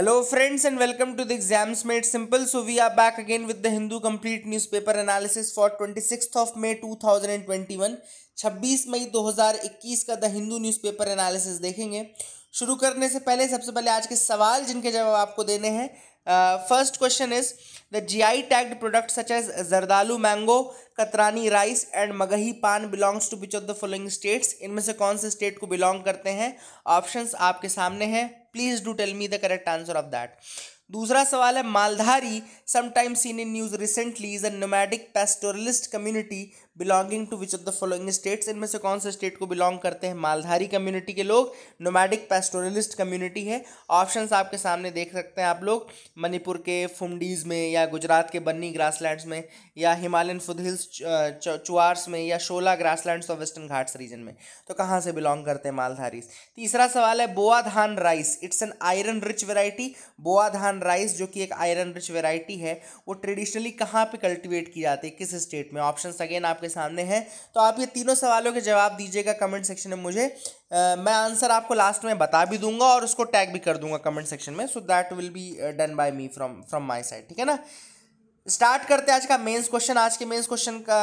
hello friends and welcome to the exams made simple so we are back again with the Hindu complete newspaper analysis for twenty six of May two thousand and twenty one छब्बीस मई दो हज़ार इक्कीस का the Hindu newspaper analysis देखेंगे शुरू करने से पहले सबसे पहले आज के सवाल जिनके जवाब आपको देने हैं first question is the G I tagged product such as Zardalu mango Katarni rice and Magahi paan belongs to which of the following states इनमें से कौन से स्टेट को बिलोंग करते हैं ऑप्शंस आपके सामने हैं please do tell me the correct answer of that दूसरा सवाल है Maldhari sometimes seen in news recently is a nomadic pastoralist community belonging to which of the following states इनमें से कौन से स्टेट को बिलोंग करते हैं मालधारी कम्युनिटी के लोग नोमैडिक पेस्टोरलिस्ट कम्युनिटी है ऑप्शन आपके सामने देख सकते हैं आप लोग मणिपुर के फुमडीज में या गुजरात के बन्नी लैंड्स में या हिमालयन फुदहिल्स चुआर्स में या शोला लैंड्स और वेस्टर्न घाट्स रीजन में तो कहाँ से बिलोंग करते हैं मालधारी तीसरा सवाल है Boa Dhan rice it's an iron rich variety Boa Dhan rice जो कि एक आयरन रिच वेराइटी है वो ट्रेडिशनली कहाँ पर कल्टिवेट की जाती है किस स्टेट में ऑप्शन अगेन आपके सामने है तो आप ये तीनों सवालों के जवाब दीजिएगा कमेंट सेक्शन में मुझे आ, मैं आंसर आपको लास्ट में बता भी दूंगा और उसको टैग भी कर दूंगा कमेंट सेक्शन में so that will be done by me from from my side ठीक है ना स्टार्ट करते हैं आज का मेंस क्वेश्चन आज के मेंस क्वेश्चन का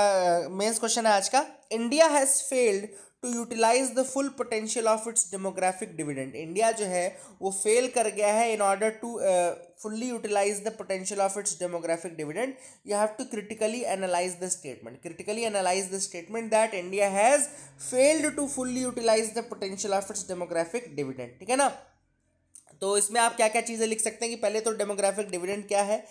मेंस क्वेश्चन है आज का India has failed to utilise the full potential of its demographic dividend India जो है वो फेल कर गया है in order to fully utilise the potential of its demographic dividend you have to critically analyse the statement critically analyse the statement that India has failed to fully utilise the potential of its demographic dividend ठीक है ना तो इसमें आप क्या क्या चीज़ें लिख सकते हैं कि पहले तो डेमोग्राफिक डिविडेंड क्या है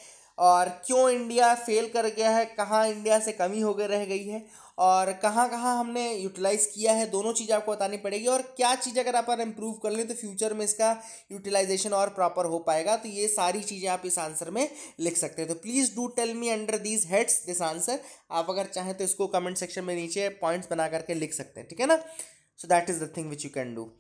और क्यों इंडिया फेल कर गया है कहाँ इंडिया से कमी हो गई रह गई है और कहाँ कहाँ हमने यूटिलाइज़ किया है दोनों चीज़ आपको बतानी पड़ेगी और क्या चीज़ अगर आप इम्प्रूव कर लें तो फ्यूचर में इसका यूटिलाइजेशन और प्रॉपर हो पाएगा तो ये सारी चीज़ें आप इस आंसर में लिख सकते हैं तो please do tell me under these heads this answer आप अगर चाहें तो इसको कमेंट सेक्शन में नीचे पॉइंट्स बना करके लिख सकते हैं ठीक है ना so that is the thing which you can do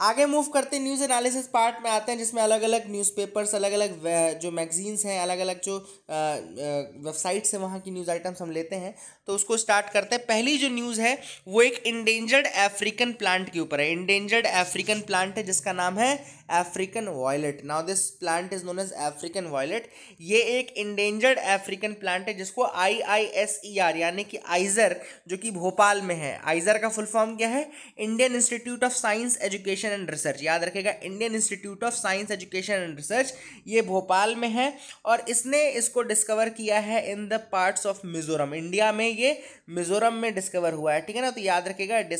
आगे मूव करते न्यूज़ एनालिसिस पार्ट में आते हैं जिसमें अलग अलग न्यूज़पेपर्स अलग अलग जो मैगजीन्स हैं अलग अलग जो वेबसाइट्स हैं वहाँ की न्यूज़ आइटम्स हम लेते हैं तो उसको स्टार्ट करते हैं पहली जो न्यूज़ है वो एक इंडेंजर्ड अफ्रीकन प्लांट के ऊपर है इंडेंजर्ड अफ्रीकन प्लांट है जिसका नाम है African violet now this plant is known as African violet ये एक इंडेंजर्ड अफ्रीकन प्लांट है जिसको आई आई एस ई आर यानी कि आइजर जो कि भोपाल में है आइजर का फुल फॉर्म क्या है Indian Institute of Science Education and Research याद रखेगा Indian Institute of Science Education and Research ये भोपाल में है और इसने इसको डिस्कवर किया है in the parts of Mizoram India में ये मिजोरम में डिस्कवर हुआ है ठीक है ना तो याद रखेगा it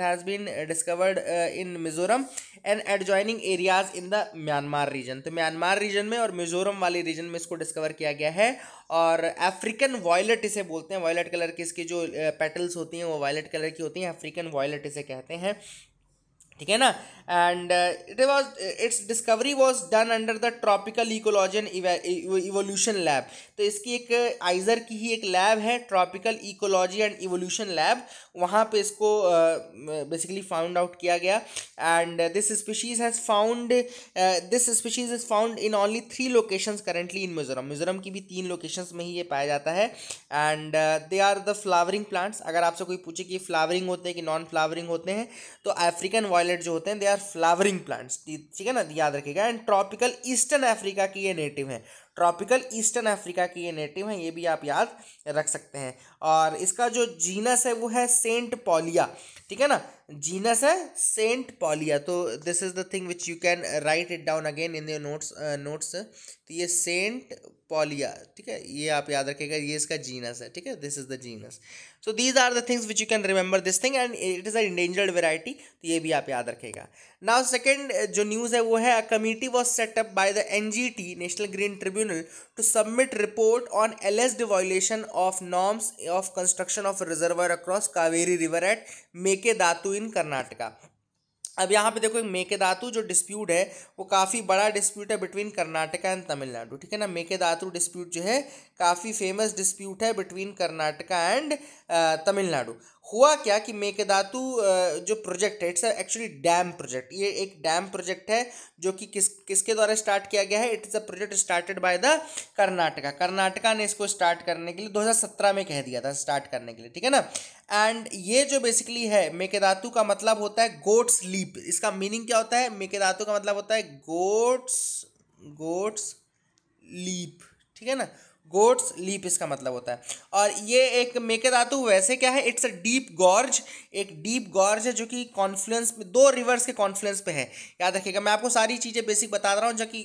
has been discovered in Mizoram and adjoining areas in the Myanmar region तो म्यांमार रीजन में और मिजोरम वाले रीजन में इसको डिस्कवर किया गया है और अफ्रीकन वॉयलेट इसे बोलते हैं वॉयलेट कलर की इसकी जो पेटल्स होती हैं वो वायलट कलर की होती हैं अफ्रीकन वॉयलेट इसे कहते हैं ठीक है ना and it was its discovery was done under the tropical ecology and evolution lab तो इसकी एक आइजर की ही एक लैब है tropical ecology and evolution lab वहाँ पे इसको बेसिकली फाउंड आउट किया गया and this species has found this species is found in only three locations currently in Mizoram Mizoram की भी तीन लोकेशंस में ही ये पाया जाता है and they are the flowering plants अगर आपसे कोई पूछे कि फ्लावरिंग होते हैं कि नॉन फ्लावरिंग होते हैं तो अफ्रीकन वॉय वायलेट जो होते हैं दे आर फ्लावरिंग प्लांट्स ठीक है ना याद रखिएगा एंड ट्रॉपिकल ईस्टर्न अफ्रीका की ये नेटिव है ट्रॉपिकल ईस्टर्न अफ्रीका की ये नेटिव है ये भी आप याद रख सकते हैं और इसका जो जीनस है वो है सेंट पॉलिया ठीक है ना जीनस है सेंट पॉलिया तो this is the thing which you can write it down again in your notes notes तो ये सेंट पॉलिया ठीक है ये आप याद रखेगा ये इसका जीनस है ठीक है this is the genus so these are the things which you can remember this thing and it is a endangered variety तो ये भी आप याद रखेगा नाउ सेकेंड जो न्यूज़ है वो है a committee was set up by the N G T National Green Tribunal to submit report on alleged violation of norms of construction of reservoir across Cauvery river at Mekedatu in Karnataka अब यहाँ पे देखो मेकेदातु जो dispute है वो काफ़ी बड़ा डिस्प्यूट है बिटवीन कर्नाटका एंड तमिलनाडु ठीक है ना मेकेदातु डिस्प्यूट जो है काफ़ी फेमस डिस्प्यूट है बिटवीन कर्नाटका एंड तमिलनाडु हुआ क्या कि मेकेदातु जो प्रोजेक्ट है इट्स एक्चुअली डैम प्रोजेक्ट ये एक डैम प्रोजेक्ट है जो कि किस किसके द्वारा स्टार्ट किया गया है it is a project started by the Karnataka Karnataka ने इसको स्टार्ट करने के लिए 2017 में कह दिया था स्टार्ट करने के लिए ठीक है ना एंड ये जो बेसिकली है मेकेदातु का मतलब होता है गोट्स लीप इसका मीनिंग क्या होता है मेकेदातु का मतलब होता है गोट्स गोट्स लीप ठीक है ना गोट्स लीप इसका मतलब होता है और ये एक मेके धातु वैसे क्या है इट्स अ डीप गॉर्ज एक डीप गॉर्ज है जो कि कॉन्फ्लुएंस में दो रिवर्स के कॉन्फ्लुएंस पे है याद रखिएगा मैं आपको सारी चीज़ें बेसिक बता रहा हूँ जो कि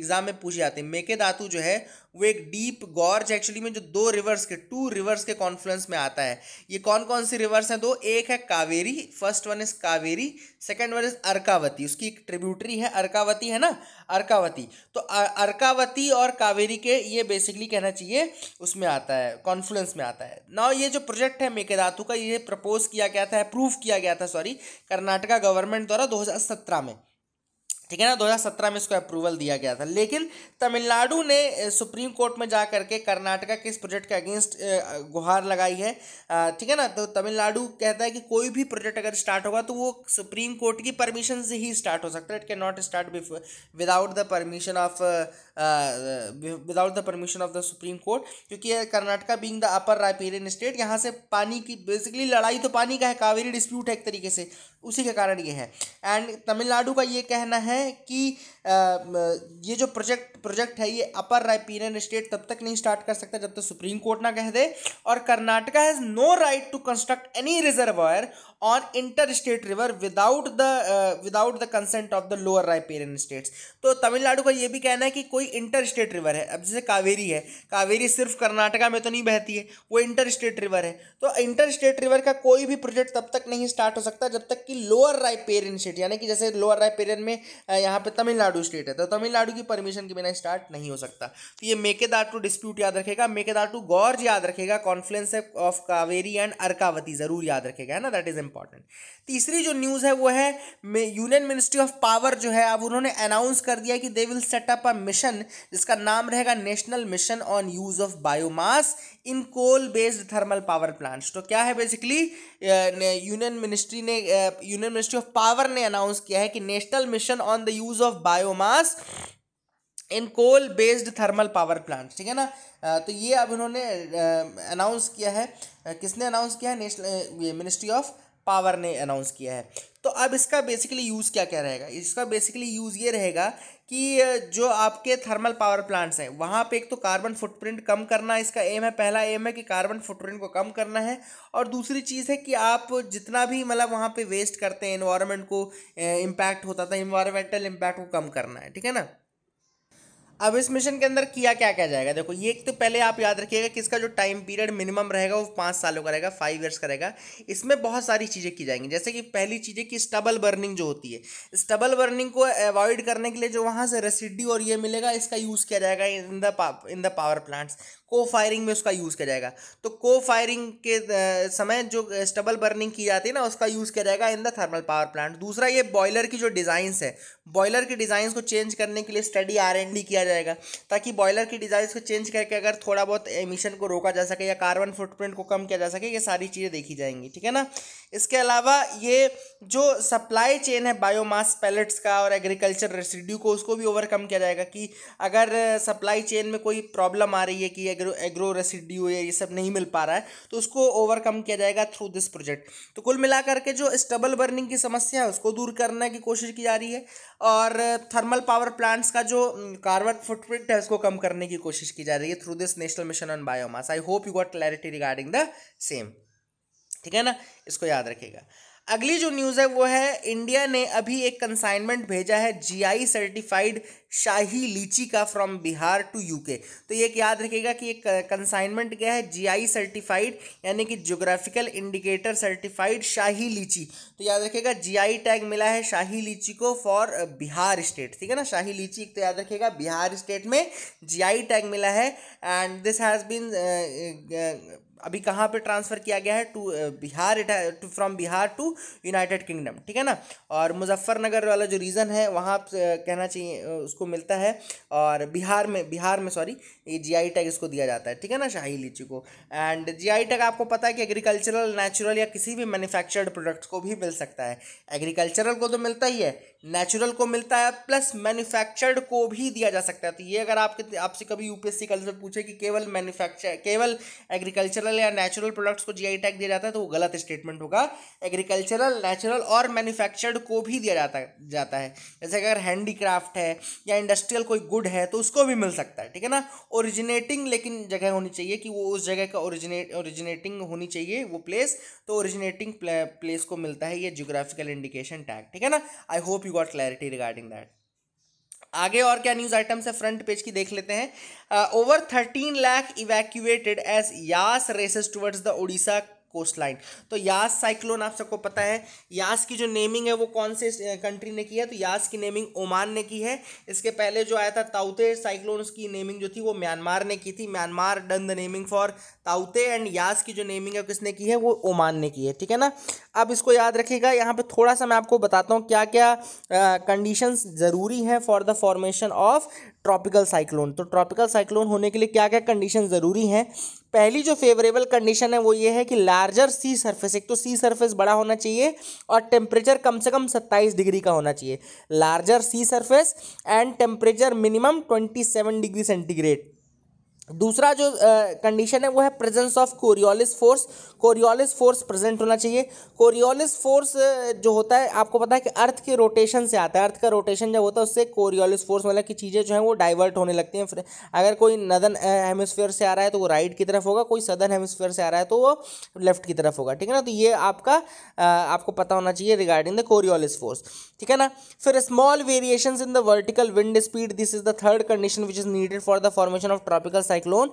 एग्जाम में पूछी जाती है मेके धातु जो है वो एक डीप गॉर्ज एक्चुअली में जो दो रिवर्स के टू रिवर्स के कॉन्फ्लुएंस में आता है ये कौन कौन सी रिवर्स हैं दो एक है Cauvery first one is Cauvery second one is Arkavathi उसकी एक ट्रिब्यूटरी है अर्कावती है ना अर्कावती तो अर्कावती और कावेरी के ये बेसिकली कहना चाहिए उसमें आता है कॉन्फ्लुएंस में आता है ना ये जो प्रोजेक्ट है मेकेदातु का ये प्रपोज किया गया था अप्रूव किया गया था सॉरी कर्नाटका गवर्नमेंट द्वारा सत्रह में ठीक है ना 2017 में इसको अप्रूवल दिया गया था लेकिन तमिलनाडु ने सुप्रीम कोर्ट में जा करके कर्नाटका के इस प्रोजेक्ट के अगेंस्ट गुहार लगाई है ठीक है ना तो तमिलनाडु कहता है कि कोई भी प्रोजेक्ट अगर स्टार्ट होगा तो वो सुप्रीम कोर्ट की परमिशन से ही स्टार्ट हो सकता है it can not start without the permission of without the permission of the Supreme Court क्योंकि Karnataka being the upper riparian state यहाँ से पानी की बेसिकली लड़ाई तो पानी का है कावेरी डिस्प्यूट है एक तरीके से उसी के कारण ये है एंड तमिलनाडु का ये कहना है कि ये जो प्रोजेक्ट प्रोजेक्ट है ये अपर रायपीनियन स्टेट तब तक नहीं स्टार्ट कर सकता जब तक तो सुप्रीम कोर्ट ना कह दे और Karnataka has no right to construct any reservoir on inter state river without the without the consent of the lower riparian states तो तमिलनाडु का ये भी कहना है कि कोई इंटर स्टेट रिवर है अब जैसे कावेरी है कावेरी सिर्फ कर्नाटका में तो नहीं बहती है वो इंटर स्टेट रिवर है तो इंटर स्टेट रिवर का कोई भी प्रोजेक्ट तब तक नहीं स्टार्ट हो सकता जब तक कि लोअर राइपेरियन स्टेट यानी कि जैसे लोअर राइपेरियन में यहाँ पे तमिलनाडु स्टेट है तो तमिलनाडु की परमिशन के बिना स्टार्ट नहीं हो सकता तो ये मेकेदार टू डिस्प्यूट याद रखेगा मेकेदार टू गौर याद रखेगा confluence of Cauvery and Arkavathi ज़रूर याद रखेगा है ना दैट इज़ इंपॉर्टेंट तीसरी जो न्यूज़ है वो है यूनियन मिनिस्ट्री ऑफ पावर जो है अब उन्होंने अनाउंस कर दिया कि they will set up a mission जिसका नाम रहेगा national mission on use of biomass in coal based thermal power plants तो क्या है बेसिकली यूनियन मिनिस्ट्री ने यूनियन मिनिस्ट्री ऑफ पावर ने अनाउंस किया है कि national mission on the use of biomass in coal based thermal power plant ठीक है ना तो ये अब इन्होंने अनाउंस किया है किसने अनाउंस किया है नेशनल मिनिस्ट्री ऑफ पावर ने अनाउंस किया है तो अब इसका बेसिकली यूज़ क्या क्या रहेगा इसका बेसिकली यूज़ ये रहेगा कि जो आपके थर्मल पावर प्लांट्स हैं वहाँ पे एक तो कार्बन फुटप्रिंट कम करना इसका एम है पहला एम है कि कार्बन फुटप्रिंट को कम करना है और दूसरी चीज़ है कि आप जितना भी मतलब वहाँ पे वेस्ट करते हैं इन्वायरमेंट को इम्पैक्ट होता था इन्वायरमेंटल इम्पैक्ट को कम करना है ठीक है ना अब इस मिशन के अंदर किया क्या क्या जाएगा देखो ये तो पहले आप याद रखिएगा कि इसका जो टाइम पीरियड मिनिमम रहेगा वो पाँच सालों का रहेगा फाइव ईयर्स का रहेगा इसमें बहुत सारी चीज़ें की जाएंगी जैसे कि पहली चीज़ है कि स्टबल बर्निंग जो होती है स्टबल बर्निंग को अवॉइड करने के लिए जो वहाँ से रेसिडी और ये मिलेगा इसका यूज़ किया जाएगा इन द पा इन द पावर प्लांट्स को फायरिंग में उसका यूज़ किया जाएगा तो को फायरिंग के समय जो स्टबल बर्निंग की जाती है ना उसका यूज़ किया जाएगा in the thermal power plant दूसरा ये बॉयलर की जो डिज़ाइंस है बॉयलर के डिज़ाइंस को चेंज करने के लिए स्टडी आर एंड डी किया जाएगा ताकि बॉयलर की डिज़ाइंस को चेंज करके अगर थोड़ा बहुत एमिशन को रोका जा सके या कार्बन फुटप्रिंट को कम किया जा सके ये सारी चीज़ें देखी जाएंगी ठीक है ना इसके अलावा ये जो सप्लाई चेन है बायोमास पैलेट्स का और एग्रीकल्चर रेसिड्यू को उसको भी ओवरकम किया जाएगा कि अगर सप्लाई चेन में कोई प्रॉब्लम आ रही है कि एग्रो एग्रो रेसिड्यू या ये सब नहीं मिल पा रहा है तो उसको ओवरकम किया जाएगा थ्रू दिस प्रोजेक्ट तो कुल मिलाकर के जो स्टबल बर्निंग की समस्या है उसको दूर करने की कोशिश की जा रही है और थर्मल पावर प्लांट्स का जो कार्बन फुटप्रिंट है उसको कम करने की कोशिश की जा रही है through this national mission on biomass I hope you got clarity regarding the same ठीक है ना इसको याद रखेगा अगली जो न्यूज़ है वो है इंडिया ने अभी एक कंसाइनमेंट भेजा है जीआई सर्टिफाइड शाही लीची का फ्रॉम बिहार टू यूके तो ये याद रखिएगा कि एक कंसाइनमेंट क्या है जीआई सर्टिफाइड यानी कि जोग्राफिकल इंडिकेटर सर्टिफाइड शाही लीची तो याद रखिएगा जीआई टैग मिला है शाही लीची को फॉर बिहार स्टेट ठीक है ना शाही लीची तो याद रखिएगा बिहार स्टेट में जी टैग मिला है एंड दिस हैज़ बीन अभी कहाँ पे ट्रांसफ़र किया गया है to Bihar it to from Bihar to United Kingdom ठीक है ना और मुजफ्फरनगर वाला जो रीज़न है वहाँ कहना चाहिए उसको मिलता है और बिहार में बिहार में सॉरी ये जी आई टैग इसको दिया जाता है ठीक है ना शाही लीची को एंड जी आई टैग आपको पता है कि एग्रीकल्चरल नेचुरल या किसी भी मैन्युफैक्चर्ड प्रोडक्ट्स को भी मिल सकता है एग्रीकल्चरल को तो मिलता ही है नेचुरल को मिलता है प्लस मैन्युफैक्चर्ड को भी दिया जा सकता है तो ये अगर आपके आपसे कभी यूपीएससी कल से पूछे कि केवल मैन्युफैक्चर केवल एग्रीकल्चरल एग्रीकल्चरल या नेचुरल प्रोडक्ट्स को जीआई टैग दिया जाता है तो वो गलत स्टेटमेंट होगा एग्रीकल्चरल नेचुरल और मैन्युफैक्चर्ड को भी दिया जाता जाता है जैसे अगर हैंडीक्राफ्ट है या इंडस्ट्रियल कोई गुड है तो उसको भी मिल सकता है ठीक है ना ओरिजिनेटिंग लेकिन जगह होनी चाहिए कि वो उस जगह का ओरिजिनेट ओरिजिनेटिंग होनी चाहिए वो प्लेस तो ओरिजिनेटिंग प्लेस को मिलता है ये जियोग्राफिकल इंडिकेशन टैग ठीक है ना I hope you got clarity regarding that आगे और क्या न्यूज़ आइटम्स है फ्रंट पेज की देख लेते हैं over thirteen lakh evacuated as Yaas races towards the Odisha coastline तो यास साइक्लोन आप सबको पता है यास की जो नेमिंग है वो कौन से कंट्री ने की है तो यास की नेमिंग ओमान ने की है इसके पहले जो आया था ताउते साइक्लोन की नेमिंग जो थी वो म्यांमार ने की थी Myanmar done the naming for ताउते एंड यास की जो नेमिंग है किसने की है वो ओमान ने की है ठीक है ना अब इसको याद रखेगा यहाँ पर थोड़ा सा मैं आपको बताता हूँ क्या क्या कंडीशन ज़रूरी हैं for the formation of tropical cyclone तो ट्रॉपिकल साइक्लोन होने के लिए क्या क्या कंडीशन ज़रूरी हैं पहली जो फेवरेबल कंडीशन है वो ये है कि लार्जर सी सरफेस एक तो सी सरफेस बड़ा होना चाहिए और टेम्परेचर कम से कम सत्ताईस डिग्री का होना चाहिए larger sea surface and temperature minimum twenty seven degree centigrade दूसरा जो कंडीशन है वो है presence of Coriolis force Coriolis force present होना चाहिए कोरियोलिस फोर्स जो होता है आपको पता है कि अर्थ के रोटेशन से आता है अर्थ का रोटेशन जब होता है उससे कोरियोलिस फोर्स मतलब कि चीज़ें जो हैं वो डाइवर्ट होने लगती हैं फिर अगर कोई नदन हेमिसफेयर से आ रहा है तो वो राइट की तरफ होगा कोई सदन हेमिसफेयर से आ रहा है तो वो लेफ्ट की तरफ होगा ठीक है ना तो ये आपका आपको पता होना चाहिए रिगार्डिंग द कोरियोलिस फोर्स ठीक है ना फिर small variation in the vertical wind speed this is the third condition which is needed for the formation of tropical cyclone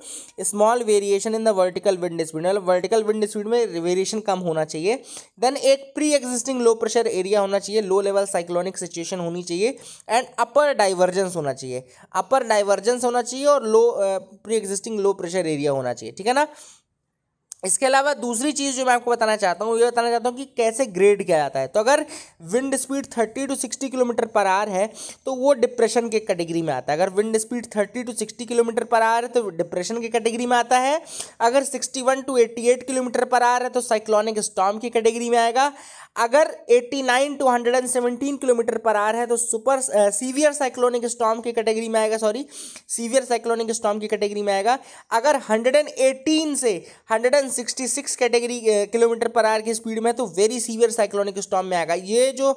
small variation in the vertical wind speed मतलब vertical wind speed में variation कम होना चाहिए then एक pre existing low pressure area होना चाहिए low level cyclonic situation होनी चाहिए एंड अपर डाइवर्जेंस होना चाहिए अपर डाइवर्जेंस होना चाहिए और low pre existing low pressure area होना चाहिए ठीक है ना इसके अलावा दूसरी चीज़ जो मैं आपको बताना चाहता हूँ ये बताना चाहता हूँ कि कैसे ग्रेड किया जाता है तो अगर wind speed 30 to 60 kilometre per hour है तो वो डिप्रेशन के कैटेगरी में आता है अगर wind speed 30 to 60 kilometre per hour है तो डिप्रेशन के कैटेगरी में आता है अगर 61 टू 88 किलोमीटर पर आर है तो साइक्लॉनिक स्टॉम की कैटेगरी में आएगा अगर 89 टू 117 किलोमीटर पर आर है तो सुपर सीवियर साइक्लोनिक स्टॉम की कैटेगरी में आएगा सॉरी सीवियर साइक्लोनिक स्टॉम की कैटेगरी में आएगा अगर 118 से and 166 category kilometre per hour की स्पीड में तो वेरी सीवियर साइक्लोनिक स्टॉम में आएगा ये जो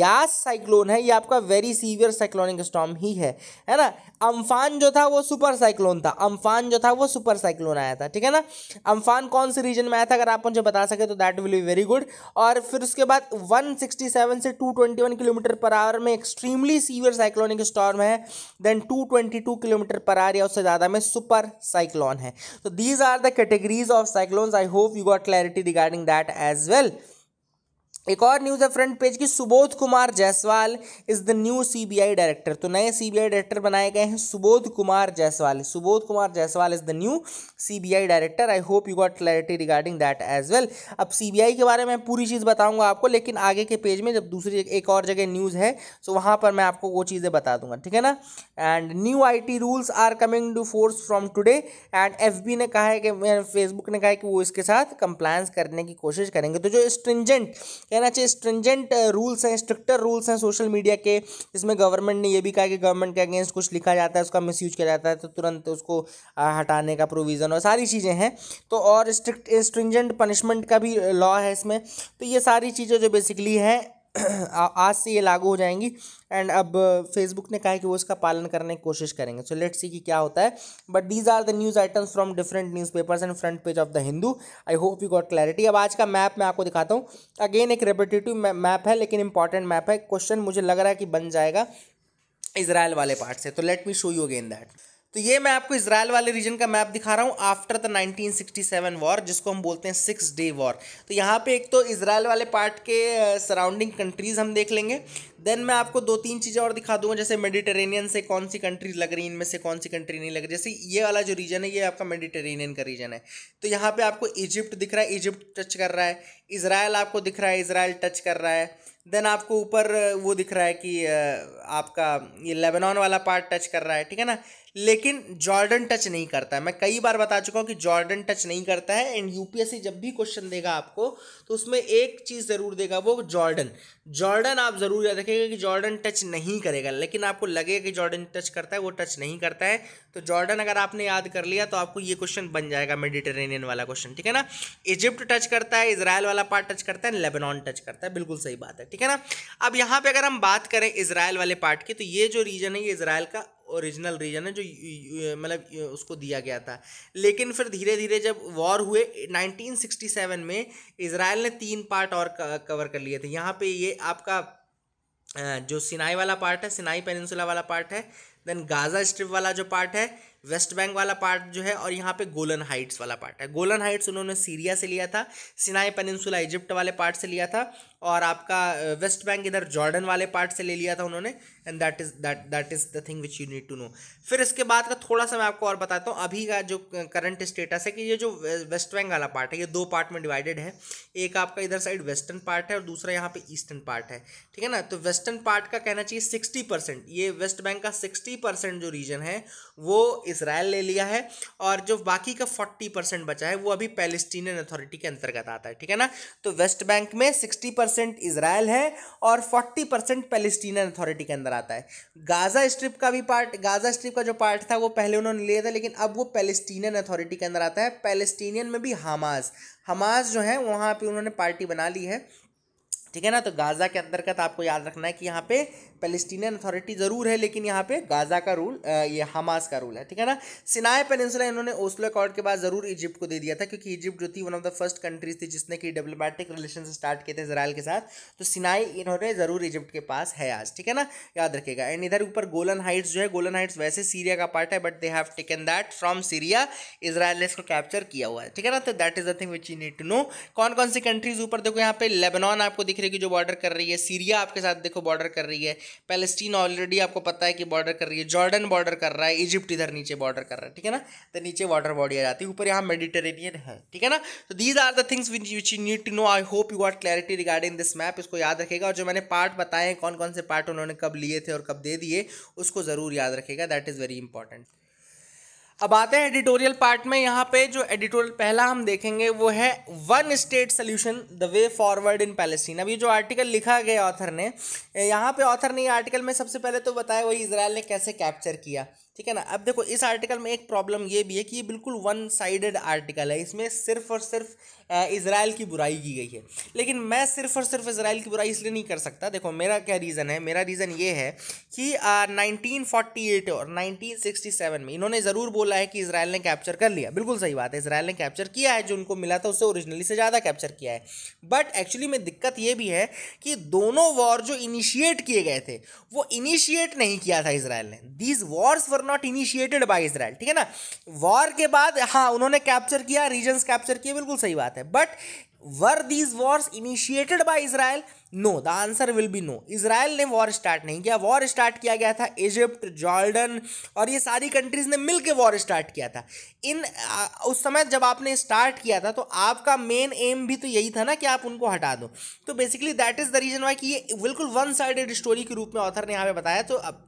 यास साइक्लोन है ये आपका वेरी सीवियर साइक्लोनिक स्टॉम ही है है ना अम्फान जो था वो सुपर साइक्लोन था अम्फान जो था वो सुपर साइक्लोन आया था ठीक है ना अम्फान कौन से रीजन में आया था अगर आप मुझे बता सके तो that will be very good और फिर उसके बाद 167 से 221 किलोमीटर पर आवर में एक्सट्रीमली सीवियर साइक्लोनिक स्टॉर्म है देन 222 किलोमीटर पर आवर या उससे ज़्यादा में सुपर साइक्लोन है तो these are the categories of cyclone i hope you got clarity regarding that as well एक और न्यूज़ है फ्रंट पेज की Subodh Kumar Jaiswal is the new CBI director तो नए सीबीआई डायरेक्टर बनाए गए हैं Subodh Kumar Jaiswal Subodh Kumar Jaiswal is the new CBI director I hope you got clarity regarding that as well अब सीबीआई के बारे में पूरी चीज़ बताऊंगा आपको लेकिन आगे के पेज में जब दूसरी एक और जगह न्यूज़ है तो वहां पर मैं आपको वो चीज़ें बता दूंगा ठीक है ना and new IT rules are coming to force from today and F ने कहा है कि फेसबुक ने कहा है कि वो इसके साथ कंप्लायंस करने की कोशिश करेंगे तो जो स्ट्रिंजेंट कहना चाहिए स्ट्रिंजेंट रूल्स हैं स्ट्रिक्टर रूल्स हैं सोशल मीडिया के जिसमें गवर्नमेंट ने यह भी कहा कि गवर्नमेंट के अगेंस्ट कुछ लिखा जाता है उसका मिस किया जाता है तो तुरंत उसको हटाने का प्रोविज़न और सारी चीज़ें हैं तो और स्ट्रिक्ट स्ट्रिंजेंट पनिशमेंट का भी लॉ है इसमें तो ये सारी चीज़ें जो बेसिकली हैं आज से ये लागू हो जाएंगी एंड अब फेसबुक ने कहा है कि वो इसका पालन करने की कोशिश करेंगे सो लेट्स सी कि क्या होता है but these are the news items from different newspapers and front page of the Hindu I hope you got clarity अब आज का मैप मैं आपको दिखाता हूँ अगेन एक रेपिटेटिव मैप है लेकिन इंपॉर्टेंट मैप है क्वेश्चन मुझे लग रहा है कि बन जाएगा इसराइल वाले पार्ट से तो let me show you again that तो ये मैं आपको इसराइल वाले रीजन का मैप दिखा रहा हूँ आफ्टर द 1967 वॉर जिसको हम बोलते हैं सिक्स डे वॉर तो यहाँ पे एक तो इसराइल वाले पार्ट के सराउंडिंग कंट्रीज़ हम देख लेंगे देन मैं आपको दो तीन चीज़ें और दिखा दूंगा जैसे मेडिटेरेनियन से कौन सी कंट्री लग रही है इनमें से कौन सी कंट्री नहीं लग रही जैसे ये वाला जो रीजन है ये आपका मेडिटेरेनियन का रीजन है तो यहाँ पर आपको इजिप्ट दिख रहा है इजिप्ट टच कर रहा है इसराइल आपको दिख रहा है इसराइल टच कर रहा है देन आपको ऊपर वो दिख रहा है कि आपका ये लेबनान वाला पार्ट टच कर रहा है ठीक है ना लेकिन जॉर्डन टच नहीं करता है मैं कई बार बता चुका हूँ कि जॉर्डन टच नहीं करता है एंड यूपीएससी जब भी क्वेश्चन देगा आपको तो उसमें एक चीज़ ज़रूर देगा वो जॉर्डन जॉर्डन आप ज़रूर याद रखेगा कि जॉर्डन टच नहीं करेगा लेकिन आपको लगेगा कि जॉर्डन टच करता है वो टच नहीं करता है तो जॉर्डन अगर आपने याद कर लिया तो आपको ये क्वेश्चन बन जाएगा मेडिटेरेनियन वाला क्वेश्चन ठीक है ना इजिप्ट टच करता है इसराइल वाला पार्ट टच करता है लेबनान टच करता है बिल्कुल सही बात है ठीक है ना अब यहाँ पर अगर हम बात करें इसराइल वाले पार्ट की तो ये जो रीजन है ये इसराइल का ओरिजिनल रीजन है जो मतलब उसको दिया गया था लेकिन फिर धीरे धीरे जब वॉर हुए 1967 में इसराइल ने तीन पार्ट और कवर कर लिए थे यहाँ पे ये आपका जो सिनाई वाला पार्ट है सिनाई पेनिनसुला वाला पार्ट है देन गाज़ा स्ट्रिप वाला जो पार्ट है वेस्ट बैंक वाला पार्ट जो है और यहाँ पे गोलन हाइट्स वाला पार्ट है गोलन हाइट्स उन्होंने सीरिया से लिया था सिनाई पेनिनसुला इजिप्ट वाले पार्ट से लिया था और आपका वेस्ट बैंक इधर जॉर्डन वाले पार्ट से ले लिया था उन्होंने and that is that that is the thing which you need to know फिर इसके बाद का थोड़ा सा मैं आपको और बताता हूँ अभी का जो करंट स्टेटस है कि ये जो वेस्ट बैंक वाला पार्ट है ये दो पार्ट में डिवाइडेड है एक आपका इधर साइड वेस्टर्न पार्ट है और दूसरा यहाँ पे ईस्टर्न पार्ट है ठीक है ना तो वेस्टर्न पार्ट का कहना चाहिए सिक्सटी परसेंट ये वेस्ट बैंक का सिक्सटी परसेंट जो रीजन है वो इसराइल ले लिया है और जो बाकी का फोर्टी परसेंट बचा है वो अभी पैलेस्टीनियन अथॉरिटी के अंतर्गत आता है ठीक है ना तो वेस्ट बैंक में सिक्सटी परसेंट परसेंट इसराइल है और फोर्टी परसेंट पैलेस्टीन अथॉरिटी के अंदर आता है गाज़ा स्ट्रिप का भी पार्ट गाज़ा स्ट्रिप का जो पार्ट था वो पहले उन्होंने लिया था लेकिन अब वो पेलेस्टीनियन अथॉरिटी के अंदर आता है पैलेस्टीनियन में भी हमास हमास जो है वहाँ पर उन्होंने पार्टी बना ली है ठीक है ना तो गाज़ा के अंतर्गत आपको याद रखना है कि यहाँ पे पैलेस्टीनियन अथॉरिटी ज़रूर है लेकिन यहाँ पे गाज़ा का रूल ये हमास का रूल है ठीक है ना सिनाय पेनसुला इन्होंने ओस्लो अकॉर्ड के बाद ज़रूर इजिप्ट को दे दिया था क्योंकि इजिप्ट जो थी one of the first countries थी जिसने कि डिप्लोमेटिक रिलेशन स्टार्ट किए थे इसराइल के साथ तो सिनाई इन्होंने ज़रूर इजिप्ट के पास है आज ठीक है ना याद रखेगा एंड इधर ऊपर गोलन हाइट्स जो है गोलन हाइट्स वैसे सीरिया का पार्ट है but they have taken that from Syria Israel ने इसको कैप्चर किया हुआ है ठीक है ना तो that is the thing which you need to know कौन कौन सी कंट्रीज ऊपर देखो यहाँ पे लेबनान आपको दिख रही है कि जो बॉर्डर कर रही है सीरिया आपके साथ देखो बॉर्डर कर रही है पैलेस्टीन ऑलरेडी आपको पता है कि बॉर्डर कर रही है जॉर्डन बॉर्डर कर रहा है इजिप्ट इधर नीचे बॉर्डर कर रहा है ठीक है ना तो नीचे वाटर बॉडी आ जाती है ऊपर यहाँ मेडिटेरेनियन है ठीक है ना तो these are the things which you need to know I hope you got clarity regarding this map इसको याद रखेगा और जो मैंने पार्ट बताए हैं कौन कौन से पार्ट उन्होंने कब लिए थे और कब दे दिए उसको ज़रूर याद रखेगा दैट इज़ वेरी इंपॉर्टेंट अब आते हैं एडिटोरियल पार्ट में यहाँ पे जो एडिटोरियल पहला हम देखेंगे वो है one state solution the way forward in Palestine अब ये जो आर्टिकल लिखा गया ऑथर ने यहाँ पे ऑथर ने आर्टिकल में सबसे पहले तो बताया वही इसराइल ने कैसे कैप्चर किया ठीक है ना अब देखो इस आर्टिकल में एक प्रॉब्लम ये भी है कि ये बिल्कुल वन साइडेड आर्टिकल है इसमें सिर्फ और सिर्फ इसराइल की बुराई की गई है लेकिन मैं सिर्फ और सिर्फ इसराइल की बुराई इसलिए नहीं कर सकता देखो मेरा क्या रीज़न है मेरा रीज़न ये है कि नाइनटीन फोर्टी एट और नाइनटीन सिक्सटी सेवन में इन्होंने ज़रूर बोला है कि इसराइल ने कैप्चर कर लिया बिल्कुल सही बात है इसराइल ने कैप्चर किया है जो उनको मिला था उससे ओरिजिनली से ज़्यादा कैप्चर किया है बट एक्चुअली में दिक्कत ये भी है कि दोनों वॉर जो इनिशिएट किए गए थे वो इनिशिएट नहीं किया था इसराइल ने these wars were not initiated by Israel ठीक है ना वॉर के बाद हाँ उन्होंने कैप्चर किया रीजन्स कैप्चर किए बिल्कुल सही बात है but were these wars initiated by Israel no the answer will be no Israel ने वॉर स्टार्ट नहीं किया वॉर स्टार्ट किया गया था इजिप्ट जॉर्डन और ये सारी कंट्रीज ने मिलकर वॉर स्टार्ट किया था इन आ, उस समय जब आपने स्टार्ट किया था तो आपका मेन एम भी तो यही था ना कि आप उनको हटा दो तो basically that is the reason why कि ये बिल्कुल वन साइडेड स्टोरी के रूप में ऑथर ने यहाँ पे बताया तो अब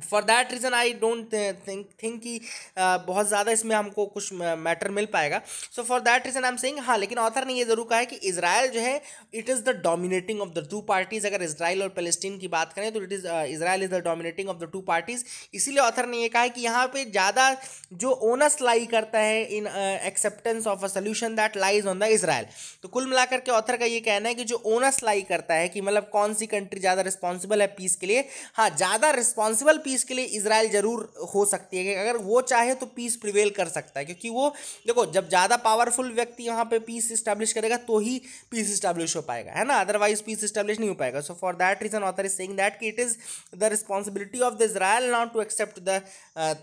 for that reason I don't think think कि uh, बहुत ज़्यादा इसमें हमको कुछ मैटर uh, मिल पाएगा so for that reason I am saying हाँ लेकिन ऑथर ने ये ज़रूर कहा है कि इसराइल जो है it is the dominating of the two parties अगर इसराइल और पेलेस्टीन की बात करें तो it is Israel is the dominating of the two parties इसीलिए ऑथर ने यह कहा है कि यहाँ पर ज़्यादा जो ओनस लाई करता है in acceptance of a solution that lies on the Israel तो कुल मिलाकर के ऑथर का ये कहना है कि जो ओनस लाई करता है कि मतलब कौन सी कंट्री ज़्यादा रिस्पॉन्सिबल है पीस के लिए हाँ ज़्यादा रिस्पॉन्सिबल पीस के लिए इसराइल ज़रूर हो सकती है अगर वो चाहे तो पीस प्रिवेल कर सकता है क्योंकि वो देखो जब ज़्यादा पावरफुल व्यक्ति यहाँ पे पीस इस्टेब्लिश करेगा तो ही पीस इस्टेब्लिश हो पाएगा है ना अदरवाइज पीस इस्टेब्लिश नहीं हो पाएगा so for that reason author is saying that कि it is the responsibility of the Israel not to accept the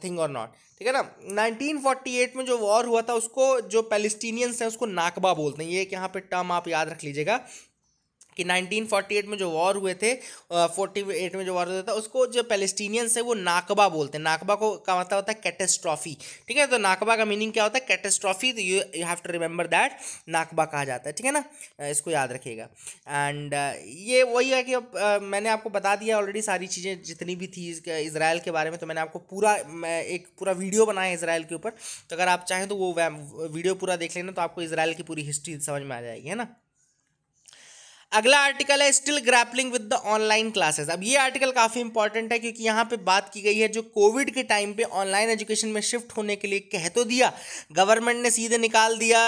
thing और नॉट ठीक है ना नाइनटीन फोर्टी एट में जो वॉर हुआ था उसको जो पैलेस्टीनियंस हैं उसको नाकबा बोलते हैं ये एक यहाँ पे टर्म आप याद रख लीजिएगा कि 1948 में जो वॉर हुए थे फोर्टी एट में जो वॉर हुआ था उसको जो पैलेस्टीनियंस है वो नाकबा बोलते हैं नाकबा को का मतलब होता है कैटेस्ट्रॉफी ठीक है तो नाकबा का मीनिंग क्या होता है कैटेस्ट्रॉफी तो you you have to remember that Nakba कहा जाता है ठीक है ना इसको याद रखिएगा एंड ये वही है कि अब मैंने आपको बता दिया ऑलरेडी सारी चीज़ें जितनी भी थी इसराइल के बारे में तो मैंने आपको पूरा एक पूरा वीडियो बनाया इसराइल के ऊपर तो अगर आप चाहें तो वो वीडियो पूरा देख लेना तो आपको इसराइल की पूरी हिस्ट्री समझ में आ जाएगी है ना अगला आर्टिकल है still grappling with the online classes अब ये आर्टिकल काफ़ी इंपॉर्टेंट है क्योंकि यहाँ पे बात की गई है जो कोविड के टाइम पे ऑनलाइन एजुकेशन में शिफ्ट होने के लिए कह तो दिया गवर्नमेंट ने सीधे निकाल दिया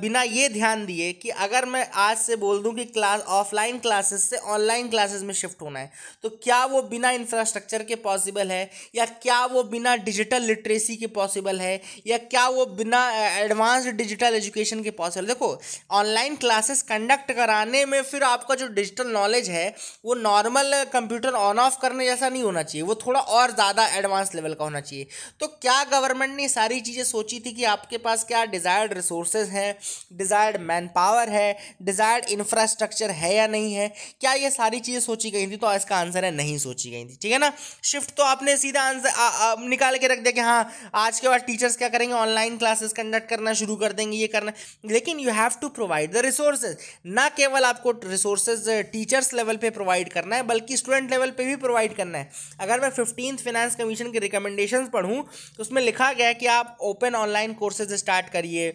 बिना ये ध्यान दिए कि अगर मैं आज से बोल दूँ कि क्लास ऑफलाइन क्लासेस से ऑनलाइन क्लासेस में शिफ्ट होना है तो क्या वो बिना इंफ्रास्ट्रक्चर के पॉसिबल है या क्या वो बिना डिजिटल लिटरेसी के पॉसिबल है या क्या वो बिना एडवांस डिजिटल एजुकेशन के पॉसिबल देखो ऑनलाइन क्लासेस कंडक्ट कराने में फिर आपका जो डिजिटल नॉलेज है वो नॉर्मल कंप्यूटर ऑन ऑफ करने जैसा नहीं होना चाहिए वो थोड़ा और ज़्यादा एडवांस लेवल का होना चाहिए तो क्या गवर्नमेंट ने सारी चीज़ें सोची थी कि आपके पास क्या डिज़ायर्ड रिसोर्सेज हैं डिज़ायर्ड मैन पावर है डिज़ायर्ड इंफ्रास्ट्रक्चर है या नहीं है क्या ये सारी चीज़ें सोची गई थी तो इसका आंसर है नहीं सोची गई थी ठीक है ना शिफ्ट तो आपने सीधा आंसर निकाल के रख दिया कि हाँ आज के बाद टीचर्स क्या करेंगे ऑनलाइन क्लासेस कंडक्ट करना शुरू कर देंगे ये करना लेकिन you have to provide the resources ना केवल आपको रिसोर्सेज टीचर्स लेवल पे प्रोवाइड करना है बल्कि स्टूडेंट लेवल पे भी प्रोवाइड करना है अगर मैं फिफ्टीन फाइनेंस कमीशन के रिकमेंडेशन पढ़ूँ तो उसमें लिखा गया है कि आप ओपन ऑनलाइन कोर्सेज स्टार्ट करिए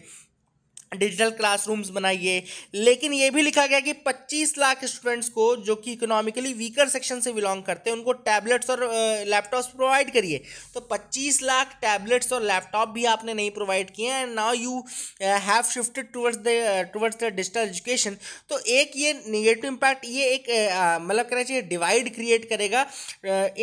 डिजिटल क्लासरूम्स बनाइए लेकिन ये भी लिखा गया कि 25 लाख स्टूडेंट्स को जो कि इकोनॉमिकली वीकर सेक्शन से बिलोंग करते हैं उनको टैबलेट्स और लैपटॉप्स प्रोवाइड करिए तो 25 लाख टैबलेट्स और लैपटॉप भी आपने नहीं प्रोवाइड किए and now you have shifted towards the towards the digital education तो एक ये निगेटिव इम्पैक्ट ये एक मतलब कहना चाहिए डिवाइड क्रिएट करेगा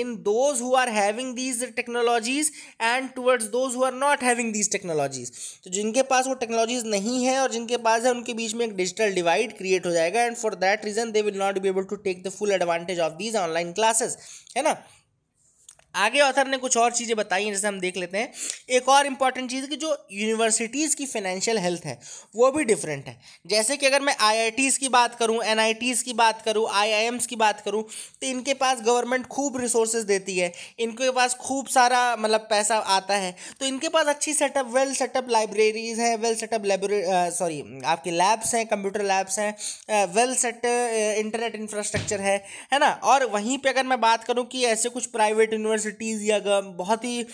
in those who are having these technologies and towards those who are not having these technologies तो जिनके पास वो टेक्नोलॉजीज नहीं नहीं है और जिनके पास है उनके बीच में एक डिजिटल डिवाइड क्रिएट हो जाएगा and for that reason they will not be able to take the full advantage of these online classes है ना आगे ऑथर ने कुछ और चीज़ें बताई हैं जैसे हम देख लेते हैं एक और इम्पॉर्टेंट चीज़ कि जो यूनिवर्सिटीज़ की फाइनेंशियल हेल्थ है वो भी डिफरेंट है जैसे कि अगर मैं आईआईटीज़ की बात करूं एनआईटीज़ की बात करूं आईआईएम्स की बात करूं तो इनके पास गवर्नमेंट खूब रिसोर्सेज देती है इनके पास खूब सारा मतलब पैसा आता है तो इनके पास अच्छी सेटअप वेल सेटअप लाइब्रेरीज़ हैं वेल सेटअप लाइब्रे सॉरी आपके लैब्स हैं कंप्यूटर लैब्स हैं वेल सेट इंटरनेट इंफ्रास्ट्रक्चर है है ना और वहीं पर अगर मैं बात करूँ कि ऐसे कुछ प्राइवेट यूनिवर्सिटी यूनिवर्सिटीज़ या बहुत ही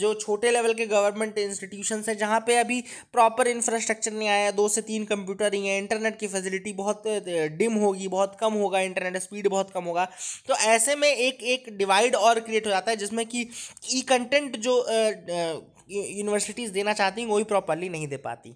जो छोटे लेवल के गवर्नमेंट इंस्टीट्यूशन हैं जहाँ पे अभी प्रॉपर इंफ्रास्ट्रक्चर नहीं आया दो से तीन कंप्यूटर ही हैं इंटरनेट की फैसिलिटी बहुत डिम होगी बहुत कम होगा इंटरनेट स्पीड बहुत कम होगा तो ऐसे में एक एक डिवाइड और क्रिएट हो जाता है जिसमें कि ई कंटेंट जो यूनिवर्सिटीज़ देना चाहती हैं वही प्रॉपरली नहीं दे पाती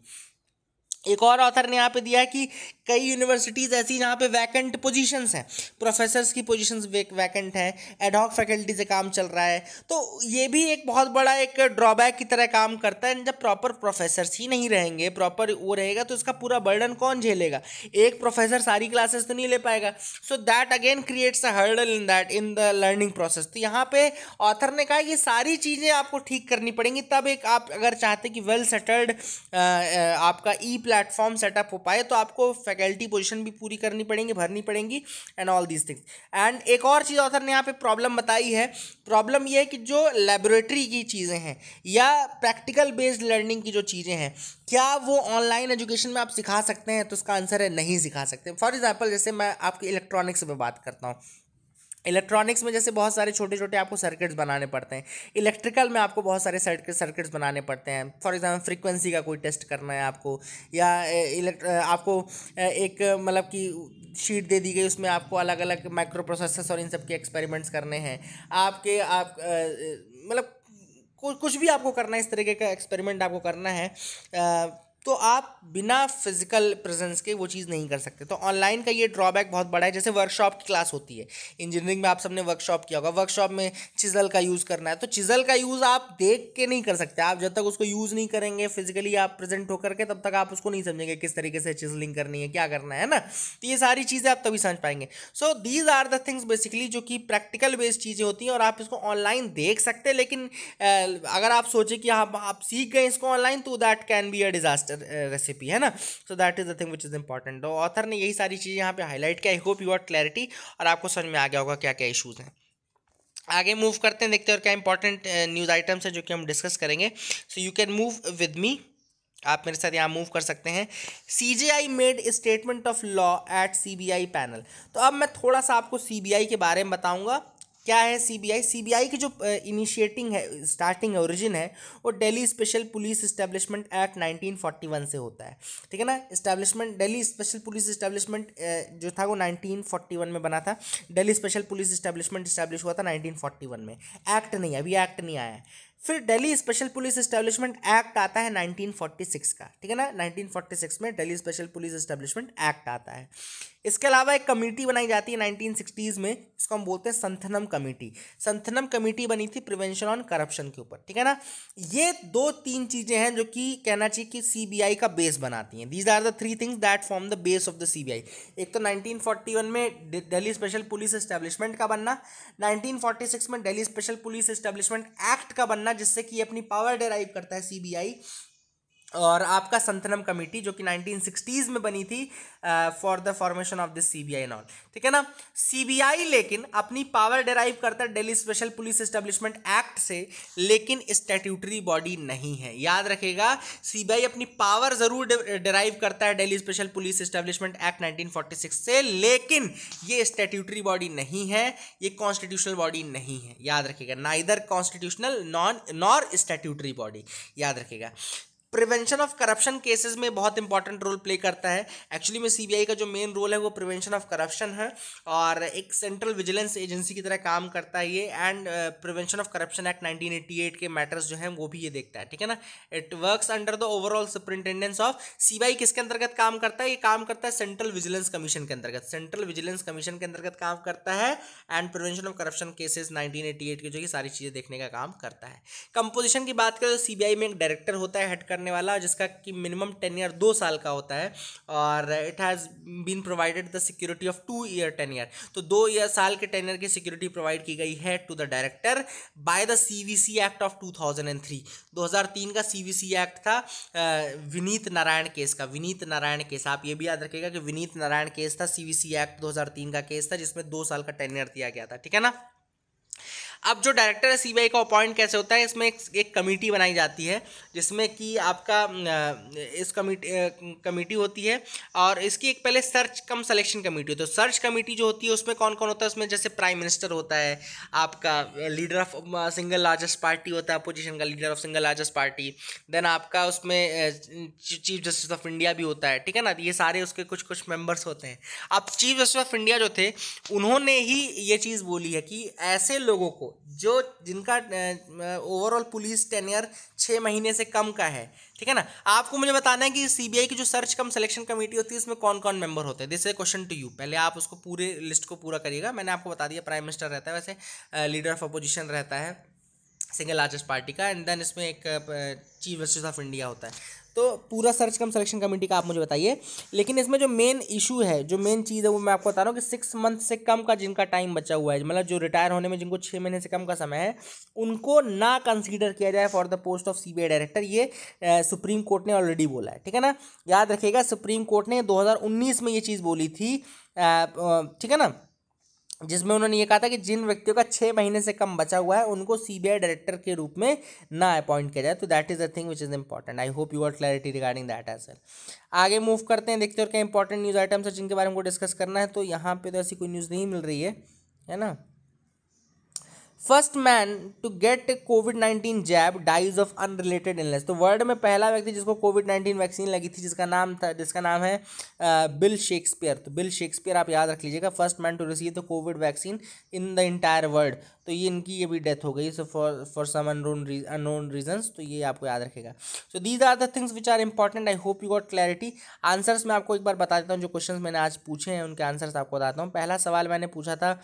एक और ऑथर ने यहाँ पे दिया है कि कई यूनिवर्सिटीज़ ऐसी जहाँ पे वैकेंट पोजीशंस हैं प्रोफेसर्स की पोजीशंस वैकेंट हैं एडहॉक फैकल्टी से काम चल रहा है तो ये भी एक बहुत बड़ा एक ड्रॉबैक की तरह काम करता है जब प्रॉपर प्रोफेसर्स ही नहीं रहेंगे प्रॉपर वो रहेगा तो इसका पूरा बर्डन कौन झेलेगा एक प्रोफेसर सारी क्लासेस तो नहीं ले पाएगा so that again creates a hurdle in that in the learning process तो यहाँ पे ऑथर ने कहा कि सारी चीज़ें आपको ठीक करनी पड़ेंगी तब एक आप अगर चाहते कि वेल सेटल्ड आपका e e plan platform setup हो पाए तो आपको फैकल्टी पोजिशन भी पूरी करनी पड़ेंगी भरनी पड़ेंगी and all these things and एक और चीज़ ऑथर ने यहाँ पे प्रॉब्लम बताई है प्रॉब्लम ये है कि जो लेबोरेटरी की चीज़ें हैं या प्रैक्टिकल बेस्ड लर्निंग की जो चीज़ें हैं क्या वो ऑनलाइन एजुकेशन में आप सिखा सकते हैं तो उसका आंसर है नहीं सिखा सकते फॉर एग्जाम्पल जैसे मैं आपकी इलेक्ट्रॉनिक्स में बात करता हूँ इलेक्ट्रॉनिक्स में जैसे बहुत सारे छोटे छोटे आपको सर्किट्स बनाने पड़ते हैं इलेक्ट्रिकल में आपको बहुत सारे सर्किट सर्किट्स बनाने पड़ते हैं फॉर एग्जांपल फ्रीक्वेंसी का कोई टेस्ट करना है आपको या आपको एक मतलब कि शीट दे दी गई उसमें आपको अलग अलग माइक्रो प्रोसेसर्स और इन सब के एक्सपेरिमेंट्स करने हैं आपके आप मतलब कुछ भी आपको करना है इस तरीके का एक्सपेरिमेंट आपको करना है तो आप बिना फिजिकल प्रेजेंस के वो चीज़ नहीं कर सकते तो ऑनलाइन का ये ड्रॉबैक बहुत बड़ा है जैसे वर्कशॉप की क्लास होती है इंजीनियरिंग में आप सबने वर्कशॉप किया होगा वर्कशॉप में चिजल का यूज़ करना है तो चिजल का यूज़ आप देख के नहीं कर सकते आप जब तक उसको यूज़ नहीं करेंगे फिजिकली आप प्रेजेंट होकर के तब तक आप उसको नहीं समझेंगे किस तरीके से चिजलिंग करनी है क्या करना है ना तो ये सारी चीज़ें आप तभी समझ पाएंगे so these are the things basically जो कि प्रैक्टिकल बेस्ड चीज़ें होती हैं और आप इसको ऑनलाइन देख सकते हैं लेकिन अगर आप सोचें कि आप आप सीख गए इसको ऑनलाइन तो that can be a disaster recipe है ना so that is the thing which is important author ने यही सारी चीज़ें यहाँ पे हाईलाइट किया I hope you are clarity और आपको समझ में आ गया होगा क्या क्या इशूज़ हैं आगे मूव करते हैं देखते हैं और क्या इंपॉर्टेंट न्यूज़ आइटम्स हैं जो कि हम डिस्कस करेंगे so you can move with me आप मेरे साथ यहाँ मूव कर सकते हैं C J I made statement of law at C B I panel तो अब मैं थोड़ा सा आपको सी बी आई के बारे में बताऊँगा क्या है सीबीआई सीबीआई की जो इनिशिएटिंग है स्टार्टिंग है ओरिजिन है वो Delhi special police establishment act 1941 से होता है ठीक है ना establishment Delhi special police establishment जो था वो 1941 में बना था Delhi special police establishment establish हुआ था 1941 में एक्ट नहीं अभी एक्ट नहीं आया है फिर Delhi special police establishment act आता है 1946 का ठीक है ना 1946 में Delhi special police establishment act आता है इसके अलावा एक कमेटी बनाई जाती है नाइनटीन में इसको हम बोलते हैं संथनम कमेटी संथनम कमेटी बनी थी प्रिवेंशन ऑन करप्शन के ऊपर ठीक है ना ये दो तीन चीज़ें हैं जो कि कहना चाहिए कि सीबीआई का बेस बनाती हैं these are the three things that form the base of the CBI एक तो 1941 में दिल्ली स्पेशल पुलिस एस्टेब्लिशमेंट का बनना नाइनटीन में Delhi special police establishment act का बनना जिससे कि अपनी पावर डेराइव करता है सीबीआई और आपका संतनम कमेटी जो कि 1960s में बनी थी for the formation of this B I नॉल ठीक है ना सीबीआई लेकिन अपनी पावर डेराइव करता है Delhi special police establishment act से लेकिन स्टेट्यूटरी बॉडी नहीं है याद रखेगा सीबीआई अपनी पावर ज़रूर डेराइव करता है Delhi special police establishment act six से लेकिन ये स्टेट्यूटरी बॉडी नहीं है ये कॉन्स्टिट्यूशनल बॉडी नहीं है याद रखेगा ना इधर constitutional non nor statutory body याद रखेगा प्रिवेंशन ऑफ करप्शन केसेस में बहुत इंपॉर्टेंट रोल प्ले करता है एक्चुअली में सीबीआई का जो मेन रोल है वो प्रिवेंशन ऑफ करप्शन है और एक सेंट्रल विजिलेंस एजेंसी की तरह काम करता है ये and prevention of corruption act nineteen के मैटर्स जो हैं वो भी ये देखता है ठीक है ना it work under the overall superintendence of CBI किसके अंतर्गत काम करता है ये काम करता है सेंट्रल विजिलेंस कमीशन के अंतर्गत सेंट्रल विजिलेंस कमीशन के अंतर्गत काम करता है and prevention of corruption eighty eight की जो कि सारी चीज़ें देखने का काम करता है कंपोजिशन की बात करें तो सीबीआई में एक डायरेक्टर होता है हेड करने वाला जिसका कि मिनिमम टेन ईयर दो साल का होता है और it has been provided the security of two year ten year तो दो ईयर साल के टेन ईयर की सिक्योरिटी प्रोवाइड की गई है to the director by the C act of 2003 2003 का सी एक्ट था विनीत नारायण केस का विनीत नारायण केस आप ये भी याद रखिएगा कि विनीत नारायण केस था सी एक्ट 2003 का केस था जिसमें दो साल का टेन ईयर दिया गया था ठीक है ना अब जो डायरेक्टर है सीबीआई का अपॉइंट कैसे होता है इसमें एक, एक कमेटी बनाई जाती है जिसमें कि आपका इस कमेटी कमेटी होती है और इसकी एक पहले सर्च कम सिलेक्शन कमेटी होती है तो सर्च कमेटी जो होती है उसमें कौन कौन होता है उसमें जैसे प्राइम मिनिस्टर होता है आपका leader of single largest party होता है अपोजिशन का leader of single largest party then आपका उसमें चीफ जस्टिस ऑफ इंडिया भी होता है ठीक है ना ये सारे उसके कुछ कुछ मेंबर्स होते हैं अब चीफ जस्टिस ऑफ इंडिया जो थे उन्होंने ही ये चीज़ बोली है कि ऐसे लोगों को जो जिनका ओवरऑल पुलिस टेनियर छः महीने से कम का है ठीक है ना आपको मुझे बताना है कि सीबीआई की जो सर्च कम सिलेक्शन कमेटी होती है इसमें कौन कौन मेंबर होते हैं this a question to you पहले आप उसको पूरे लिस्ट को पूरा करिएगा मैंने आपको बता दिया प्राइम मिनिस्टर रहता है वैसे लीडर ऑफ अपोजिशन रहता है सिंगल लार्जेस्ट पार्टी का एंड देन इसमें एक चीफ जस्टिस ऑफ इंडिया होता है तो पूरा सर्च कम सिलेक्शन कमेटी का आप मुझे बताइए लेकिन इसमें जो मेन इशू है जो मेन चीज़ है वो मैं आपको बता रहा हूँ कि सिक्स मंथ से कम का जिनका टाइम बचा हुआ है मतलब जो रिटायर होने में जिनको छः महीने से कम का समय है उनको ना कंसिडर किया जाए for the post of C director ये आ, सुप्रीम कोर्ट ने ऑलरेडी बोला है ठीक है ना याद रखिएगा सुप्रीम कोर्ट ने दो में ये चीज़ बोली थी ठीक है ना जिसमें उन्होंने ये कहा था कि जिन व्यक्तियों का छः महीने से कम बचा हुआ है उनको सीबीआई डायरेक्टर के रूप में ना अपॉइंट किया जाए तो that is a thing which is important I hope you are clarity regarding that as well आगे मूव करते हैं देखते हैं और क्या इंपॉर्टेंट न्यूज़ आइटम्स है जिनके बारे में हमको डिस्कस करना है तो यहाँ पर तो ऐसी कोई न्यूज़ नहीं मिल रही है है ना first man to get covid nineteen jab dies of unrelated illness तो वर्ल्ड में पहला व्यक्ति जिसको कोविड नाइन्टीन वैक्सीन लगी थी जिसका नाम था जिसका नाम है बिल शेक्सपियर तो बिल शेक्सपियर आप याद रख लीजिएगा first man to receive the covid vaccine in the entire world तो ये इनकी ये भी डेथ हो गई so for for some unknown unknown reasons तो ये आपको याद रखेगा so these are the things which are important I hope you got clarity answers मैं आपको एक बार बता देता हूँ जो क्वेश्चन मैंने आज पूछे हैं उनके आंसर्स आपको बताता हूँ पहला सवाल मैंने पूछा था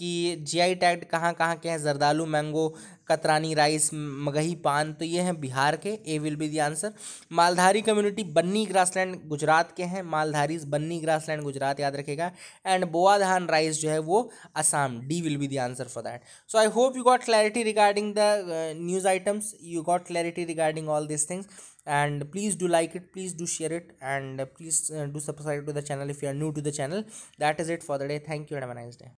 कि जीआई टैग कहाँ कहाँ के हैं जरदालू मैंगो कतरानी राइस मगही पान तो ये हैं बिहार के A will be the answer Maldhari community Banni grassland Gujarat के हैं मालधारी बन्नी ग्रासलैंड गुजरात याद रखेगा एंड बोआधान राइस जो है वो Assam D will be the answer for that so I hope you got clarity regarding the news items you got clarity regarding all this things and please do like it please do share it and please do subscribe to the channel if you are new to the channel that is it for the day thank you and a nice day